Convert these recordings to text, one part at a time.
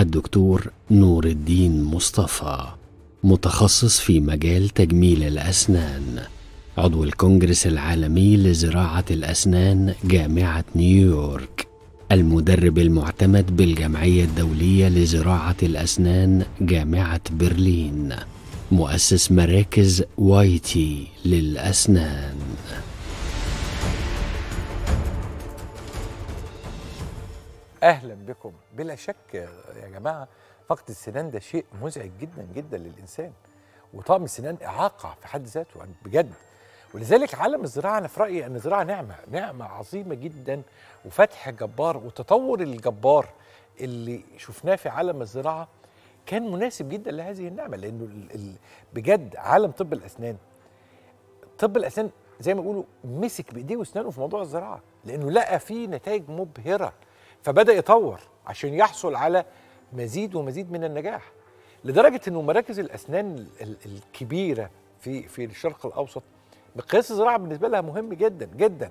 الدكتور نور الدين مصطفى متخصص في مجال تجميل الأسنان عضو الكونجرس العالمي لزراعة الأسنان جامعة نيويورك المدرب المعتمد بالجمعية الدولية لزراعة الأسنان جامعة برلين مؤسس مراكز وايتي للأسنان أهلا بكم بلا شك يا جماعه فقد السنان ده شيء مزعج جدا جدا للانسان وطقم السنان اعاقه في حد ذاته يعني بجد ولذلك عالم الزراعه انا في رايي ان الزراعه نعمه نعمه عظيمه جدا وفتح جبار وتطور الجبار اللي شفناه في عالم الزراعه كان مناسب جدا لهذه النعمه لانه بجد عالم طب الاسنان طب الاسنان زي ما بيقولوا مسك بايديه واسنانه في موضوع الزراعه لانه لقى فيه نتائج مبهره فبدا يطور عشان يحصل على مزيد ومزيد من النجاح لدرجه انه مراكز الاسنان الكبيره في في الشرق الاوسط مقياس الزراعه بالنسبه لها مهم جدا جدا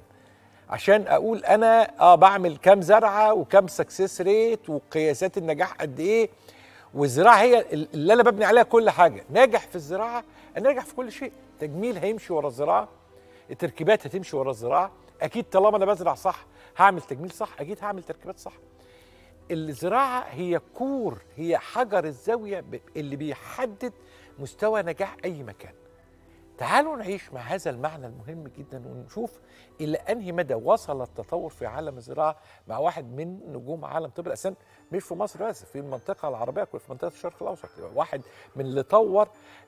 عشان اقول انا اه بعمل كام زرعه وكام سكسس ريت وقياسات النجاح قد ايه والزراعه هي اللي انا ببني عليها كل حاجه ناجح في الزراعه انا ناجح في كل شيء تجميل هيمشي ورا الزراعه التركيبات هتمشي ورا الزراعه اكيد طالما انا بزرع صح هعمل تجميل صح اكيد هعمل تركيبات صح الزراعة هي كور هي حجر الزاوية اللي بيحدد مستوى نجاح أي مكان تعالوا نعيش مع هذا المعنى المهم جدا ونشوف إلى أنهي مدى وصل التطور في عالم الزراعة مع واحد من نجوم عالم طب الأسنان مش في مصر بس في المنطقة العربية كلها في منطقة الشرق الأوسط واحد من اللي طور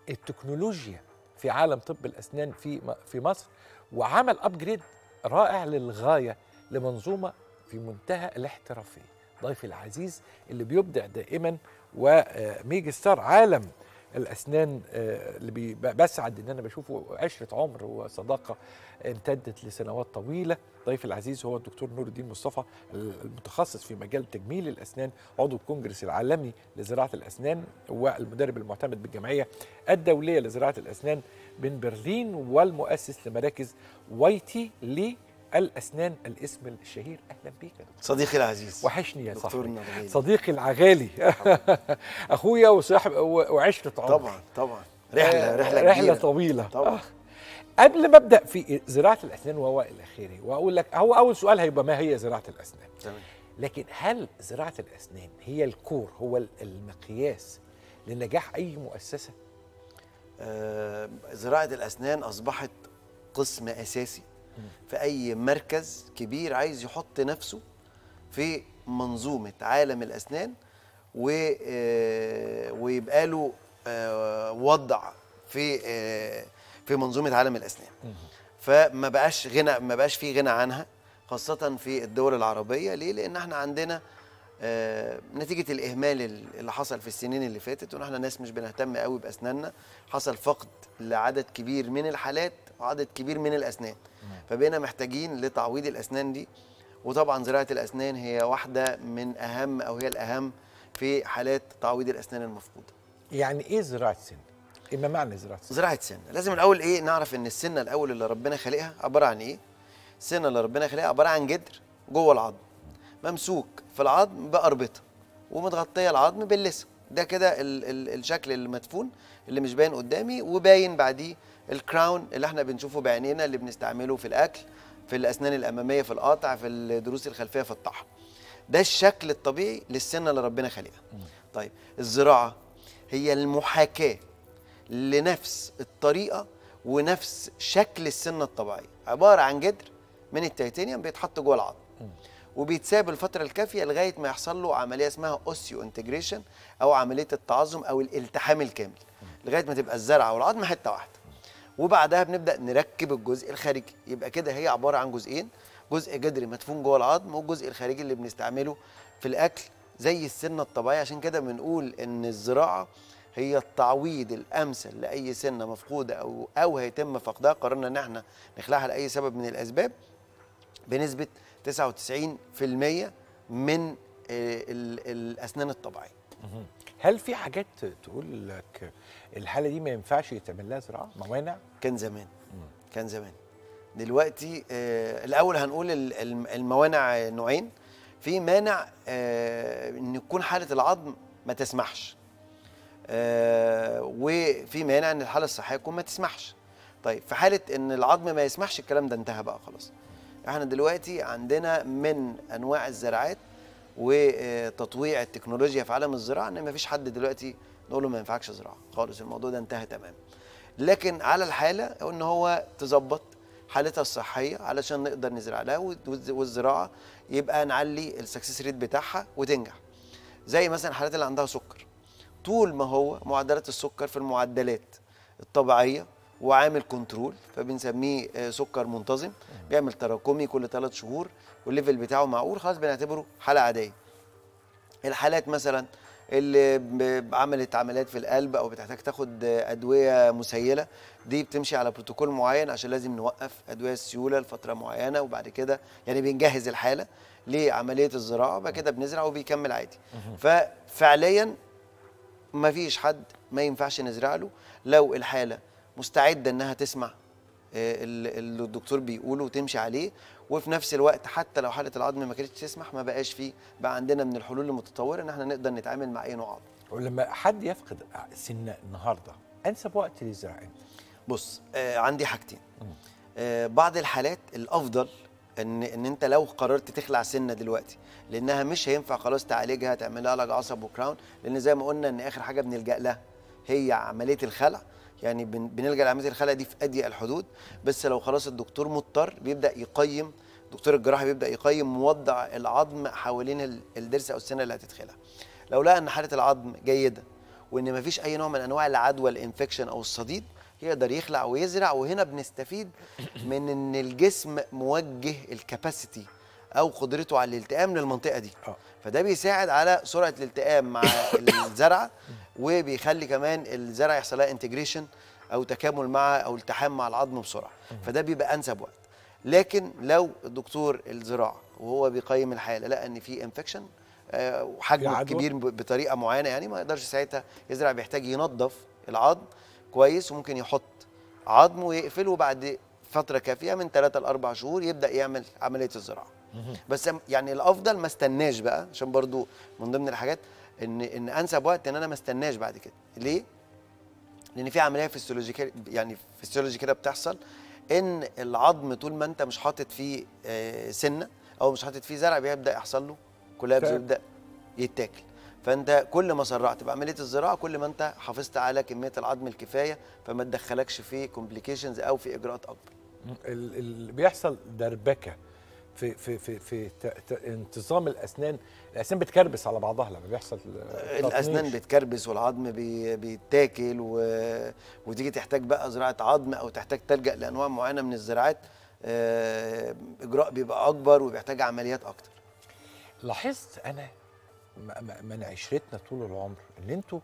التكنولوجيا في عالم طب الأسنان في في مصر وعمل أبجريد رائع للغاية لمنظومة في منتهى الاحترافية ضيفي العزيز اللي بيبدع دائما وميجي ستار عالم الاسنان آه، اللي بسعد ان انا بشوفه عشره عمر وصداقه امتدت لسنوات طويله ضيف العزيز هو الدكتور نور الدين مصطفى المتخصص في مجال تجميل الاسنان عضو الكونجرس العالمي لزراعه الاسنان والمدرب المعتمد بالجمعيه الدوليه لزراعه الاسنان بين برلين والمؤسس لمراكز وايتي الأسنان الاسم الشهير أهلا بيك صديقي العزيز وحشني يا صاحبي صديقي العغالي أخويا وصاحب وعشرة عمر طبعا طبعا رحلة آه، رحلة رحلة طويلة طبعا آه. قبل ما ابدا في زراعه الاسنان وهو الى اخره واقول لك هو اول سؤال هيبقى ما هي زراعه الاسنان تمام لكن هل زراعه الاسنان هي الكور هو المقياس لنجاح اي مؤسسه آه زراعه الاسنان اصبحت قسم اساسي في اي مركز كبير عايز يحط نفسه في منظومه عالم الاسنان و آه، ويبقى له آه، وضع في آه، في منظومه عالم الاسنان فما بقاش غنى ما بقاش في غنى عنها خاصه في الدول العربيه ليه لان احنا عندنا نتيجه الاهمال اللي حصل في السنين اللي فاتت ونحن ناس مش بنهتم قوي باسناننا حصل فقد لعدد كبير من الحالات عدد كبير من الاسنان فبقينا محتاجين لتعويض الاسنان دي وطبعا زراعه الاسنان هي واحده من اهم او هي الاهم في حالات تعويض الاسنان المفقوده يعني ايه زراعه سن ايه ما معنى زراعه سن زراعه سن لازم الاول ايه نعرف ان السنه الاول اللي ربنا خالقها عباره عن ايه السنه اللي ربنا خالقها عباره عن جدر جوه العظم ممسوك في العظم باربطه ومتغطيه العظم باللثه ده كده الشكل المدفون اللي مش باين قدامي وباين بعديه الكراون اللي احنا بنشوفه بعينينا اللي بنستعمله في الاكل في الاسنان الاماميه في القطع في الضروس الخلفيه في الطحن ده الشكل الطبيعي للسنه اللي ربنا خلقها طيب الزراعه هي المحاكاه لنفس الطريقه ونفس شكل السنه الطبيعيه عباره عن جدر من التيتانيوم بيتحط جوه العظم وبيتساب الفتره الكافيه لغايه ما يحصل له عمليه اسمها اوسيو انتجريشن او عمليه التعظم او الالتحام الكامل لغايه ما تبقى الزرعه والعظم حته واحده وبعدها بنبدا نركب الجزء الخارجي يبقى كده هي عباره عن جزئين جزء جدري مدفون جوه العظم والجزء الخارجي اللي بنستعمله في الاكل زي السنه الطبيعيه عشان كده بنقول ان الزراعه هي التعويض الامثل لاي سنه مفقوده او او هيتم فقدها قررنا ان احنا نخلعها لاي سبب من الاسباب بنسبه 99% من الاسنان الطبيعيه هل في حاجات تقول لك الحاله دي ما ينفعش يتعمل لها زراعه موانع كان زمان مم. كان زمان دلوقتي آه الاول هنقول الموانع نوعين في مانع آه ان يكون حاله العظم ما تسمحش آه وفي مانع ان الحاله الصحيه تكون ما تسمحش طيب في حاله ان العظم ما يسمحش الكلام ده انتهى بقى خلاص احنا دلوقتي عندنا من انواع الزراعات وتطويع التكنولوجيا في عالم الزراعه ان ما فيش حد دلوقتي نقول له ما ينفعكش زراعه خالص الموضوع ده انتهى تمام لكن على الحاله ان هو تظبط حالتها الصحيه علشان نقدر نزرع لها والزراعه يبقى نعلي السكسس ريت بتاعها وتنجح زي مثلا الحالات اللي عندها سكر طول ما هو معدلات السكر في المعدلات الطبيعيه وعامل كنترول فبنسميه آه، سكر منتظم بيعمل تراكمي كل ثلاث شهور والليفل بتاعه معقول خلاص بنعتبره حاله عاديه الحالات مثلا اللي عملت عمليات في القلب او بتحتاج تاخد ادويه مسيله دي بتمشي على بروتوكول معين عشان لازم نوقف ادويه السيوله لفتره معينه وبعد كده يعني بنجهز الحاله لعمليه الزراعه وبعد كده بنزرع وبيكمل عادي ففعليا ما فيش حد ما ينفعش نزرع له لو الحاله مستعده انها تسمع آه، اللي الدكتور بيقوله وتمشي عليه وفي نفس الوقت حتى لو حاله العظم ما كانتش تسمح ما بقاش فيه بقى عندنا من الحلول المتطوره ان احنا نقدر نتعامل مع اي نوع عظم ولما حد يفقد سنه النهارده انسب وقت للزراعة بص آه عندي حاجتين آه بعض الحالات الافضل ان ان انت لو قررت تخلع سنه دلوقتي لانها مش هينفع خلاص تعالجها تعملها لها علاج عصب وكراون لان زي ما قلنا ان اخر حاجه بنلجا لها هي عمليه الخلع يعني بنلجا لعمليه الخلع دي في اضيق الحدود بس لو خلاص الدكتور مضطر بيبدا يقيم دكتور الجراحه بيبدا يقيم موضع العظم حوالين الضرس او السنه اللي هتتخلع لو لقى ان حاله العظم جيده وان مفيش اي نوع من انواع العدوى الانفكشن او الصديد يقدر يخلع ويزرع وهنا بنستفيد من ان الجسم موجه الكباسيتي او قدرته على الالتئام للمنطقه دي آه. فده بيساعد على سرعه الالتئام مع الزرعه وبيخلي كمان الزرعه يحصل لها انتجريشن او تكامل مع او التحام مع العظم بسرعه فده بيبقى انسب وقت لكن لو الدكتور الزراعه وهو بيقيم الحاله لقى ان في انفكشن آه، وحجمه كبير بطريقه معينه يعني ما يقدرش ساعتها يزرع بيحتاج ينظف العظم كويس وممكن يحط عظم ويقفله بعد فتره كافيه من 3 ل 4 شهور يبدا يعمل عمليه الزراعه بس يعني الافضل ما استناش بقى عشان برضو من ضمن الحاجات ان ان انسب وقت ان انا ما استناش بعد كده ليه لان في عمليه فيسيولوجيكال يعني فيسيولوجي كده بتحصل ان العظم طول ما انت مش حاطط فيه آه، سنه او مش حاطط فيه زرع بيبدا يحصل له كولابس يبدا يتاكل فانت كل ما سرعت بعمليه الزراعه كل ما انت حافظت على كميه العظم الكفايه فما تدخلكش في كومبليكيشنز او في اجراءات اكبر اللي بيحصل دربكه في في في في انتظام الاسنان الاسنان بتكربس على بعضها لما بيحصل الاسنان بتكربس والعظم بيتاكل و... وتيجي تحتاج بقى زراعه عظم او تحتاج تلجا لانواع معينه من الزراعات آه، اجراء بيبقى اكبر وبيحتاج عمليات اكتر لاحظت انا من عشرتنا طول العمر ان انتوا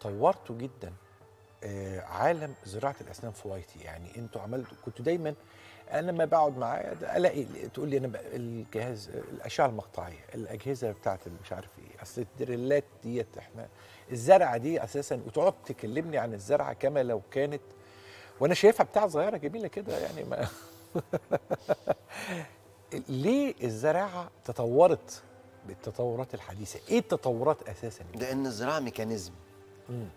طورتوا جدا آه، عالم زراعه الاسنان في وايتي يعني انتوا عملتوا كنتوا دايما انا لما بقعد معايا الاقي تقول لي انا الجهاز الاشعه المقطعيه الاجهزه بتاعت مش عارف ايه اصل الدريلات ديت احنا الزرعه دي اساسا وتقعد تكلمني عن الزرعه كما لو كانت وانا شايفها بتاع صغيره جميله كده يعني ما ليه الزراعه تطورت بالتطورات الحديثه ايه التطورات اساسا لان الزراعه ميكانيزم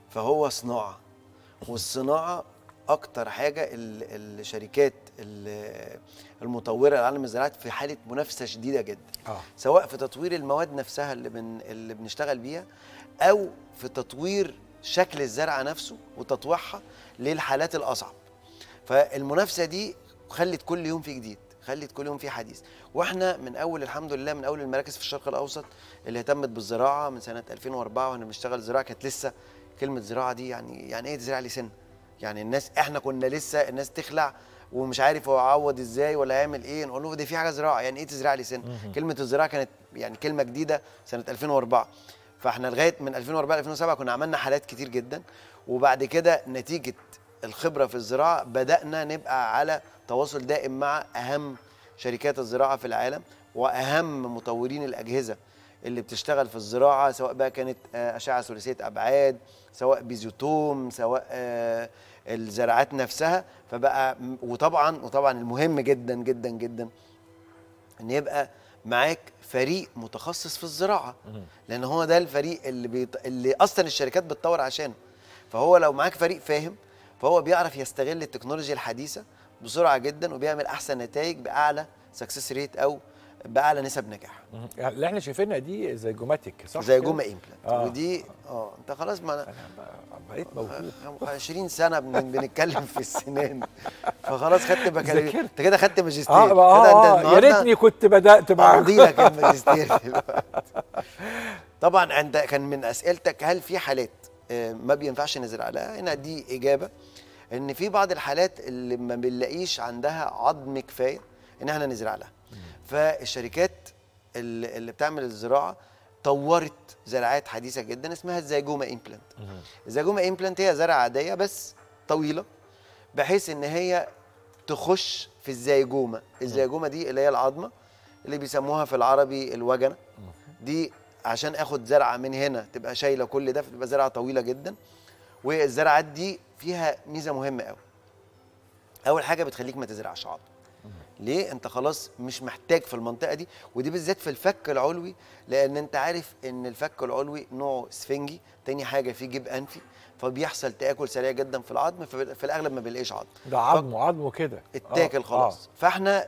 فهو صناعه والصناعه اكتر حاجه الشركات المطوره لعالم الزراعه في حاله منافسه شديده جدا آه. سواء في تطوير المواد نفسها اللي بن اللي بنشتغل بيها او في تطوير شكل الزرعه نفسه وتطويعها للحالات الاصعب فالمنافسه دي خلت كل يوم في جديد خلت كل يوم في حديث واحنا من اول الحمد لله من اول المراكز في الشرق الاوسط اللي اهتمت بالزراعه من سنه 2004 واحنا بنشتغل زراعه كانت لسه كلمه زراعه دي يعني يعني ايه تزرع لي سن يعني الناس احنا كنا لسه الناس تخلع ومش عارف هو عوض ازاي ولا هيعمل ايه نقول له دي في حاجه زراعه يعني ايه تزرع لي سن كلمه الزراعه كانت يعني كلمه جديده سنه 2004 فاحنا لغايه من 2004 ل 2007 كنا عملنا حالات كتير جدا وبعد كده نتيجه الخبره في الزراعه بدانا نبقى على تواصل دائم مع اهم شركات الزراعه في العالم واهم مطورين الاجهزه اللي بتشتغل في الزراعه سواء بقى كانت آه، اشعه ثلاثيه ابعاد سواء بيزوتوم سواء آه، الزراعات نفسها فبقى وطبعا وطبعا المهم جدا جدا جدا ان يبقى معاك فريق متخصص في الزراعه لان هو ده الفريق اللي بيط... اللي اصلا الشركات بتطور عشانه فهو لو معاك فريق فاهم فهو بيعرف يستغل التكنولوجيا الحديثه بسرعه جدا وبيعمل احسن نتائج باعلى سكسس ريت او باعلى نسب نجاح اللي احنا شايفينها دي زي جوماتيك صح زي جوما امبلانت آه. ودي اه انت خلاص ما انا بقيت موجود 20 سنه بنتكلم في السنان فخلاص خدت بكالوريوس انت كده خدت ماجستير اه, آه, آه يا ريتني كنت بدات معاك لك الماجستير طبعا انت كان من اسئلتك هل في حالات آه، ما بينفعش نزرع عليها هنا دي اجابه ان في بعض الحالات اللي ما بنلاقيش عندها عظم كفايه ان احنا نزرع لها فالشركات اللي بتعمل الزراعه طورت زراعات حديثه جدا اسمها الزيجوما امبلانت الزيجوما امبلانت هي زرعه عاديه بس طويله بحيث ان هي تخش في الزيجوما الزيجوما دي اللي هي العظمه اللي بيسموها في العربي الوجنه دي عشان اخد زرعه من هنا تبقى شايله كل ده فتبقى زرعه طويله جدا والزرعات دي فيها ميزه مهمه قوي اول حاجه بتخليك ما تزرعش عظم ليه انت خلاص مش محتاج في المنطقه دي ودي بالذات في الفك العلوي لان انت عارف ان الفك العلوي نوعه سفنجي تاني حاجه فيه جيب انفي فبيحصل تاكل سريع جدا في العظم ففي الاغلب ما بيلاقيش عظم ده عظمه عظمه كده اتاكل آه، خلاص آه. فاحنا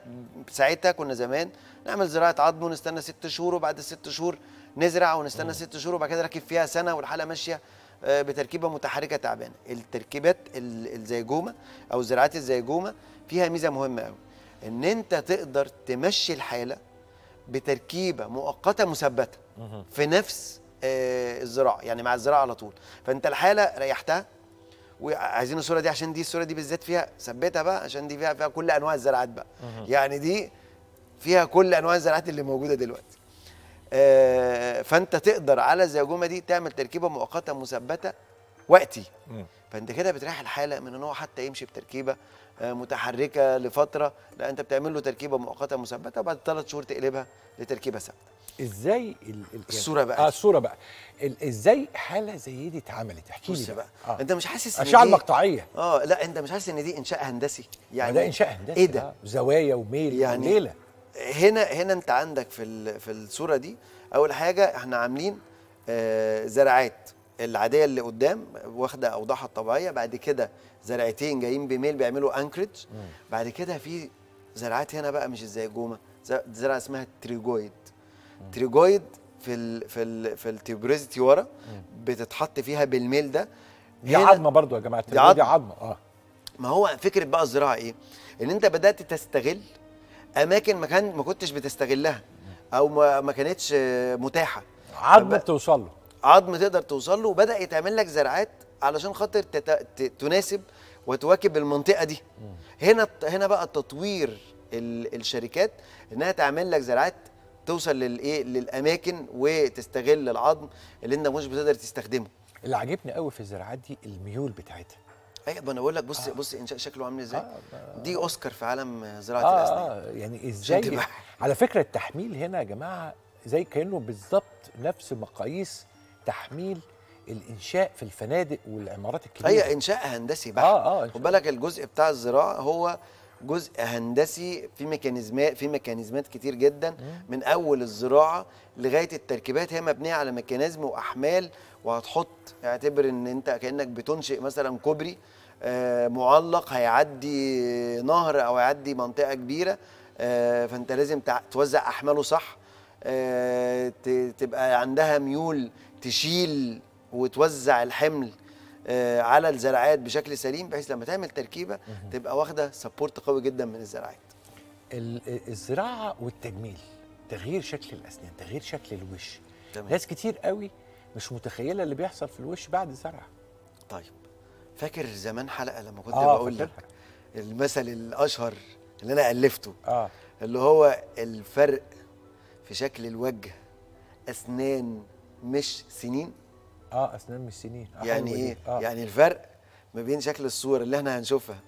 ساعتها كنا زمان نعمل زراعه عظم ونستنى ست شهور وبعد الست شهور نزرع ونستنى ست شهور وبعد كده نركب فيها سنه والحاله ماشيه آه، بتركيبه متحركه تعبانه التركيبات الزيجومه او الزراعات الزيجومه فيها ميزه مهمه قوي ان انت تقدر تمشي الحاله بتركيبه مؤقته مثبته في نفس آه، الزراعه يعني مع الزراعه على طول فانت الحاله ريحتها وعايزين الصوره دي عشان دي الصوره دي بالذات فيها ثبتها بقى عشان دي فيها فيها كل انواع الزراعات بقى يعني دي فيها كل انواع الزراعات اللي موجوده دلوقتي آه، فانت تقدر على الزيجومه دي تعمل تركيبه مؤقته مثبته وقتي فانت كده بتريح الحاله من ان هو حتى يمشي بتركيبه آه، متحركه لفتره لا انت بتعمل له تركيبه مؤقته مثبته وبعد ثلاث شهور تقلبها لتركيبه ثابته ازاي ال ال يعني الصوره بقى اه الصوره بقى ازاي حاله زي دي اتعملت احكي لي بقى, بقى. آه. انت مش حاسس ان اشعه المقطعيه اه لا انت مش حاسس ان دي انشاء هندسي يعني ده انشاء هندسي ايه ده آه. زوايا وميل يعني وميلة. هنا هنا انت عندك في في الصوره دي اول حاجه احنا عاملين آه زرعات العاديه اللي قدام واخده اوضاعها الطبيعيه بعد كده زرعتين جايين بميل بيعملوا انكرج بعد كده في زرعات هنا بقى مش زي جومه زرعه اسمها تريجويد تريجويد في الـ في الـ في التبريزتي ورا بتتحط فيها بالميل ده دي عظمه برضو يا جماعه دي عظمه اه ما هو فكره بقى الزراعه ايه ان انت بدات تستغل اماكن ما كان ما كنتش بتستغلها او ما, ما كانتش متاحه عظمه بتوصل له عظم تقدر توصل له وبدا يتعمل لك زراعات علشان خاطر تت... تناسب وتواكب المنطقه دي هنا هنا بقى تطوير ال... الشركات انها تعمل لك زراعات توصل للايه للاماكن وتستغل العظم اللي انت مش بتقدر تستخدمه اللي عاجبني قوي في الزراعات دي الميول بتاعتها ايوه ما انا بقول لك بص آه. بص انشاء شكله عامل ازاي آه. دي اوسكار في عالم زراعه آه الاسنان اه يعني ازاي على فكره التحميل هنا يا جماعه زي كانه بالظبط نفس مقاييس تحميل الانشاء في الفنادق والعمارات الكبيره هي انشاء هندسي بحت اه اه خد بالك الجزء بتاع الزراعه هو جزء هندسي في ميكانيزمات في ميكانيزمات كتير جدا من اول الزراعه لغايه التركيبات هي مبنيه على ميكانيزم واحمال وهتحط اعتبر ان انت كانك بتنشئ مثلا كوبري آه، معلق هيعدي نهر او هيعدي منطقه كبيره آه، فانت لازم توزع احماله صح آه، تبقى عندها ميول تشيل وتوزع الحمل آه، على الزراعات بشكل سليم بحيث لما تعمل تركيبه تبقى واخده سبورت قوي جدا من الزراعات الزراعه والتجميل تغيير شكل الاسنان تغيير شكل الوش تمام. ناس كتير قوي مش متخيله اللي بيحصل في الوش بعد زرع طيب فاكر زمان حلقه لما كنت آه بقول لك المثل الاشهر اللي انا الفته آه. اللي هو الفرق في شكل الوجه اسنان مش سنين اه اسنان مش سنين يعني ايه آه. يعني الفرق ما بين شكل الصور اللي احنا هنشوفها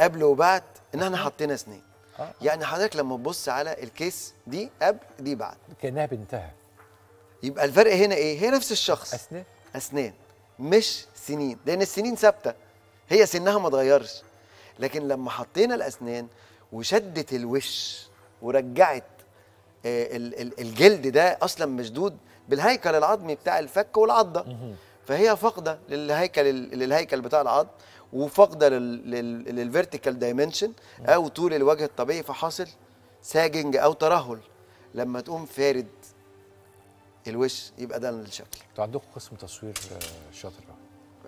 قبل وبعد ان احنا حطينا سنين آه. يعني حضرتك لما تبص على الكيس دي قبل دي بعد كانها بنتها يبقى الفرق هنا ايه هي نفس الشخص اسنان اسنان مش سنين لان السنين ثابته هي سنها ما اتغيرش لكن لما حطينا الاسنان وشدت الوش ورجعت آه، الجلد ده اصلا مشدود بالهيكل العظمي بتاع الفك والعضه فهي فاقده للهيكل للهيكل بتاع العض وفاقده للفيرتيكال دايمنشن او طول الوجه الطبيعي فحاصل ساجنج او ترهل لما تقوم فارد الوش يبقى ده الشكل انتوا عندكم قسم تصوير آه، شاطر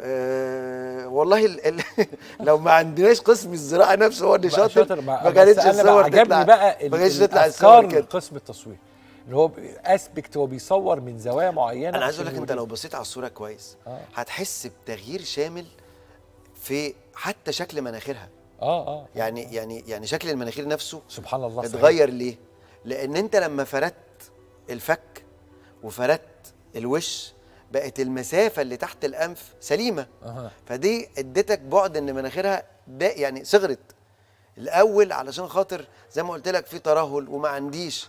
أه والله الـ الـ لو ما عندناش قسم الزراعه نفسه هو اللي شاطر ما كانتش الصور تطلع بقى ما كانتش تطلع الصور قسم التصوير اللي هو اسبكت هو بيصور من زوايا معينه انا عايز اقول لك انت لو بصيت على الصوره كويس آه. هتحس بتغيير شامل في حتى شكل مناخيرها اه اه, آه. يعني آه. يعني يعني شكل المناخير نفسه سبحان الله اتغير ليه؟ لان انت لما فردت الفك وفردت الوش بقت المسافه اللي تحت الانف سليمه آه. فدي ادتك بعد ان مناخيرها يعني صغرت الاول علشان خاطر زي ما قلت لك في ترهل وما عنديش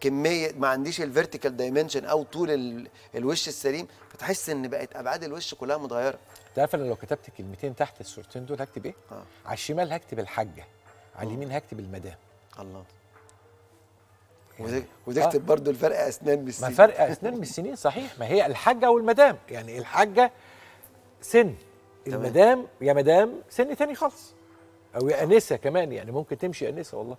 كميه ما عنديش الفيرتيكال دايمنشن او طول ال... الوش السليم فتحس ان بقت ابعاد الوش كلها متغيره انت عارف انا لو كتبت كلمتين تحت الصورتين دول هكتب ايه؟ آه. على الشمال هكتب الحاجه على آه. اليمين هكتب المدام الله يعني وتكتب آه. برضه الفرق اسنان بالسنين ما فرق اسنان بالسنين صحيح ما هي الحاجه والمدام يعني الحاجه سن المدام يا مدام سن تاني خالص او يا انسه كمان يعني ممكن تمشي انسه والله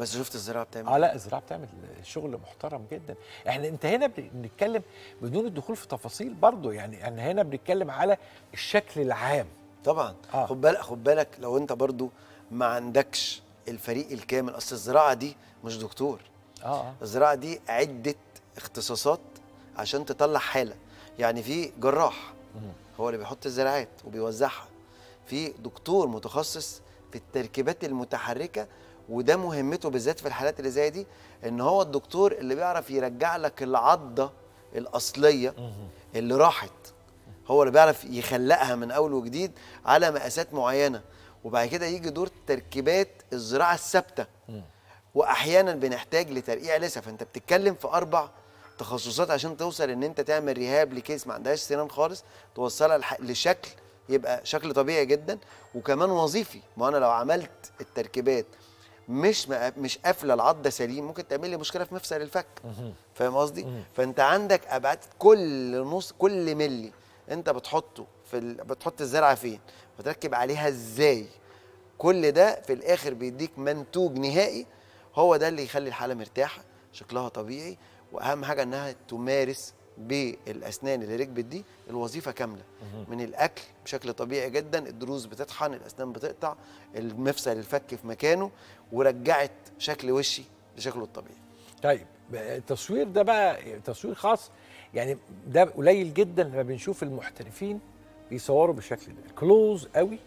بس شفت الزراعه بتعمل اه لا إيه؟ الزراعه بتعمل شغل محترم جدا احنا انت هنا بنتكلم بدون الدخول في تفاصيل برضه يعني احنا هنا بنتكلم على الشكل العام طبعا آه. خد بالك خد بالك لو انت برضه ما عندكش الفريق الكامل اصل الزراعه دي مش دكتور آه،, اه الزراعه دي عده اختصاصات عشان تطلع حاله يعني في جراح هو اللي بيحط الزراعات وبيوزعها في دكتور متخصص في التركيبات المتحركه وده مهمته بالذات في الحالات اللي زي دي ان هو الدكتور اللي بيعرف يرجع لك العضه الاصليه اللي راحت هو اللي بيعرف يخلقها من اول وجديد على مقاسات معينه وبعد كده يجي دور تركيبات الزراعه الثابته واحيانا بنحتاج لترقيع لسه فانت بتتكلم في اربع تخصصات عشان توصل ان انت تعمل رهاب لكيس ما عندهاش سنان خالص توصلها لشكل يبقى شكل طبيعي جدا وكمان وظيفي ما انا لو عملت التركيبات مش مش قافله العضه سليم ممكن تعمل لي مشكله في مفصل الفك فاهم قصدي فانت عندك ابعاد كل نص كل ملي انت بتحطه في ال... بتحط الزرعه فين بتركب عليها ازاي كل ده في الاخر بيديك منتوج نهائي هو ده اللي يخلي الحاله مرتاحه شكلها طبيعي واهم حاجه انها تمارس بالاسنان اللي ركبت دي الوظيفه كامله من الاكل بشكل طبيعي جدا الضروس بتطحن الاسنان بتقطع المفصل الفك في مكانه ورجعت شكل وشي لشكله الطبيعي طيب التصوير ده بقى تصوير خاص يعني ده قليل جدا لما بنشوف المحترفين بيصوروا بالشكل ده كلوز قوي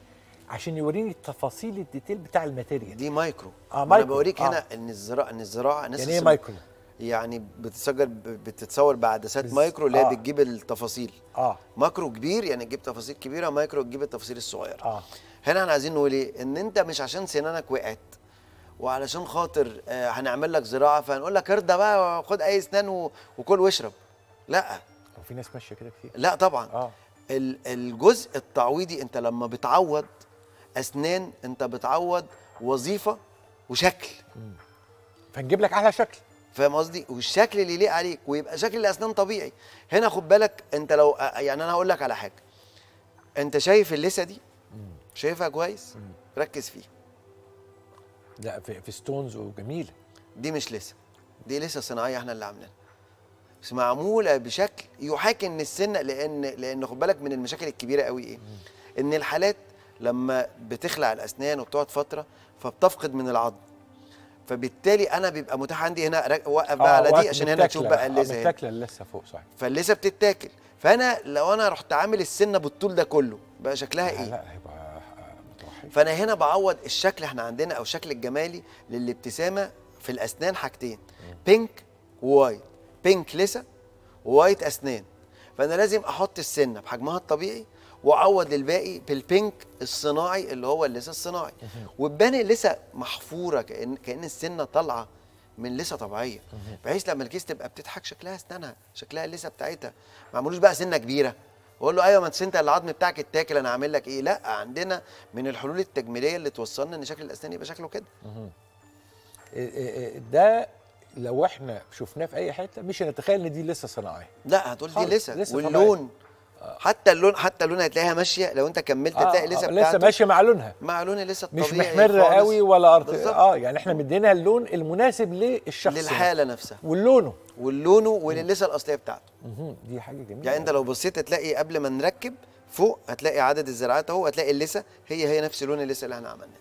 عشان يوريني التفاصيل الديتيل بتاع الماتيريال دي مايكرو اه مايكرو انا بوريك آه. هنا ان الزراعه ان الزراعه يعني ايه مايكرو يعني بتسجل بتتصور بعدسات بز... مايكرو اللي هي آه. بتجيب التفاصيل اه ماكرو كبير يعني تجيب تفاصيل كبيره مايكرو تجيب التفاصيل الصغيره اه هنا احنا عايزين نقول ايه ان انت مش عشان سنانك وقعت وعلشان خاطر آه هنعمل لك زراعه فهنقول لك ارضى بقى وخد اي اسنان وكل واشرب لا وفي في ناس ماشيه كده كتير لا طبعا آه. الجزء التعويضي انت لما بتعوض اسنان انت بتعوض وظيفه وشكل فنجيب لك احلى شكل فاهم قصدي والشكل اللي يليق عليك ويبقى شكل الاسنان طبيعي هنا خد بالك انت لو يعني انا هقول لك على حاجه انت شايف اللسه دي شايفها كويس ركز فيها لا في, في ستونز وجميله دي مش لسه دي لسه صناعيه احنا اللي عاملينها بس معموله بشكل يحاكي ان السن لان لان خد بالك من المشاكل الكبيره قوي ايه ان الحالات لما بتخلع الاسنان وبتقعد فتره فبتفقد من العظم فبالتالي انا بيبقى متاح عندي هنا اوقف بقى آه، على دي عشان هنا تشوف بقى اللسه آه، هنا التكله لسه فوق صحيح فاللسه بتتاكل فانا لو انا رحت عامل السنه بالطول ده كله بقى شكلها لا ايه؟ لا هيبقى آه، متوحش فانا هنا بعوض الشكل احنا عندنا او الشكل الجمالي للابتسامه في الاسنان حاجتين بينك ووايت بينك لسه ووايت اسنان فانا لازم احط السنه بحجمها الطبيعي وعوض الباقي بالبينك الصناعي اللي هو اللسه الصناعي وتبان اللسه محفوره كان كان السنه طالعه من لسه طبيعيه بحيث لما الكيس تبقى بتضحك شكلها اسنانها شكلها اللسه بتاعتها ما عملوش بقى سنه كبيره واقول له ايوه ما انت العظم بتاعك اتاكل انا هعمل لك ايه لا عندنا من الحلول التجميليه اللي توصلنا ان شكل الاسنان يبقى شكله كده ده لو احنا شفناه في اي حته مش هنتخيل ان دي لسه صناعيه لا هتقول دي لسه واللون حتى اللون حتى لونها هتلاقيها ماشيه لو انت كملت آه، هتلاقي تلاقي لسه لسه ماشيه مع لونها مع لونها لسه الطبيعي مش محمر قوي ولا أرت... اه يعني احنا مدينا اللون المناسب للشخص يعني. للحاله نفسها ولونه ولونه وللسه الاصليه بتاعته دي حاجه جميله يعني انت لو بصيت هتلاقي قبل ما نركب فوق هتلاقي عدد الزراعات اهو هتلاقي اللسه هي هي نفس لون اللسه اللي احنا عملناه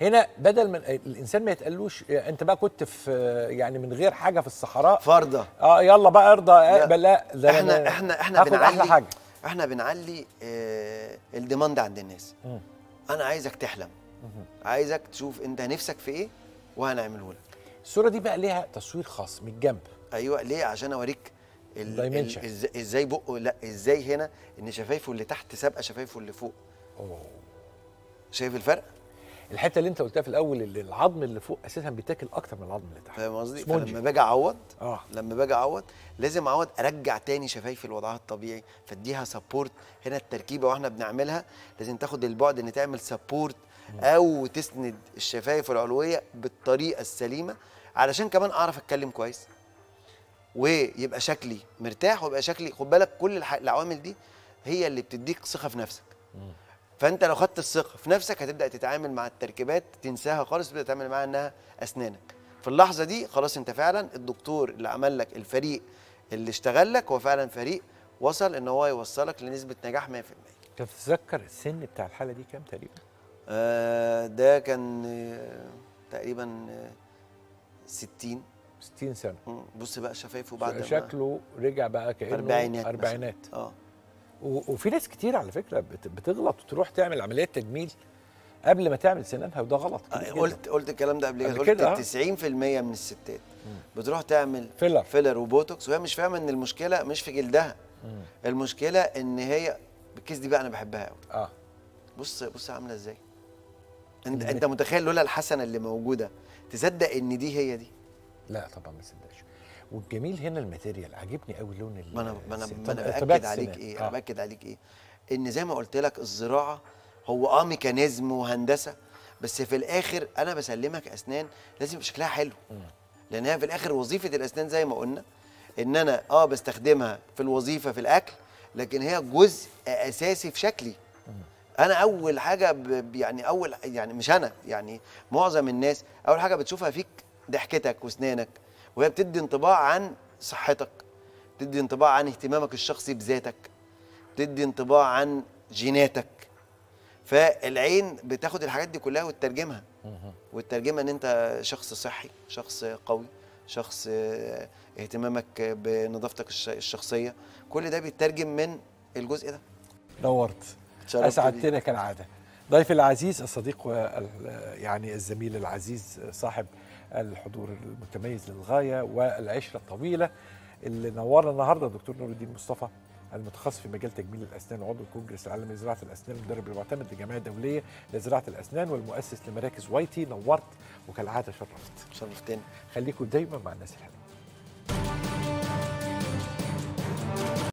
هنا بدل من الانسان ما يتقالوش آه، انت بقى كنت في آه، يعني من غير حاجه في الصحراء فرضه اه يلا بقى ارضى اقبل آه، لا احنا احنا احنا بنعلي حاجه احنا بنعلي اه الديماند عند الناس م. انا عايزك تحلم م. عايزك تشوف انت نفسك في ايه وهنعمله لك الصوره دي بقى ليها تصوير خاص من الجنب ايوه ليه عشان اوريك ال... ازاي بقه لا ازاي هنا ان شفايفه اللي تحت سابقه شفايفه اللي فوق أوه. شايف الفرق الحته اللي انت قلتها في الاول اللي العظم اللي فوق اساسا بيتاكل اكتر من العظم اللي تحت فاهم قصدي لما باجي اعوض آه. لما باجي اعوض لازم اعوض ارجع تاني شفايفي لوضعها الطبيعي فاديها سبورت هنا التركيبه واحنا بنعملها لازم تاخد البعد ان تعمل سبورت او تسند الشفايف العلويه بالطريقه السليمه علشان كمان اعرف اتكلم كويس ويبقى شكلي مرتاح ويبقى شكلي خد بالك كل العوامل دي هي اللي بتديك ثقه في نفسك فانت لو خدت الثقه في نفسك هتبدا تتعامل مع التركيبات تنساها خالص تبدا تتعامل معاها انها اسنانك في اللحظه دي خلاص انت فعلا الدكتور اللي عمل لك الفريق اللي اشتغل لك هو فعلا فريق وصل ان هو يوصلك لنسبه نجاح 100% انت بتتذكر السن بتاع الحاله دي كام تقريبا آه ده كان آه، تقريبا 60 آه، 60 سنه بص بقى شفايفه بعد شكله رجع بقى كانه اربعينات اربعينات اه وفي ناس كتير على فكره بتغلط وتروح تعمل عمليات تجميل قبل ما تعمل سنانها وده غلط آه، قلت قلت الكلام ده قبل, قبل كده قلت آه. 90% من الستات بتروح تعمل فيلر فيلر وبوتوكس وهي مش فاهمه ان المشكله مش في جلدها مم. المشكله ان هي الكيس دي بقى انا بحبها قوي اه بص بص عامله ازاي انت انت متخيل لولا الحسنه اللي موجوده تصدق ان دي هي دي لا طبعا ما تصدقش والجميل هنا الماتيريال عاجبني قوي لون ال انا ما انا ما انا باكد عليك ايه آه. باكد عليك ايه ان زي ما قلت لك الزراعه هو اه ميكانيزم وهندسه بس في الاخر انا بسلمك اسنان لازم يبقى شكلها حلو لانها في الاخر وظيفه الاسنان زي ما قلنا ان انا اه بستخدمها في الوظيفه في الاكل لكن هي جزء اساسي في شكلي انا اول حاجه يعني اول يعني مش انا يعني معظم الناس اول حاجه بتشوفها فيك ضحكتك واسنانك وهي بتدي انطباع عن صحتك بتدي انطباع عن اهتمامك الشخصي بذاتك بتدي انطباع عن جيناتك فالعين بتاخد الحاجات دي كلها وتترجمها وتترجمها ان انت شخص صحي شخص قوي شخص آه، اهتمامك بنظافتك الشخصيه كل ده بيترجم من الجزء ده نورت اسعدتنا كالعاده ضيفي العزيز الصديق آه، يعني الزميل العزيز آه، صاحب الحضور المتميز للغايه والعشره الطويله اللي نورنا النهارده دكتور نور الدين مصطفى المتخصص في مجال تجميل الاسنان وعضو الكونجرس العالمي لزراعه الاسنان المدرب المعتمد للجمعيه الدوليه لزراعه الاسنان والمؤسس لمراكز واي تي نورت وكالعاده شرفت شرفتين خليكم دايما مع الناس الحلوه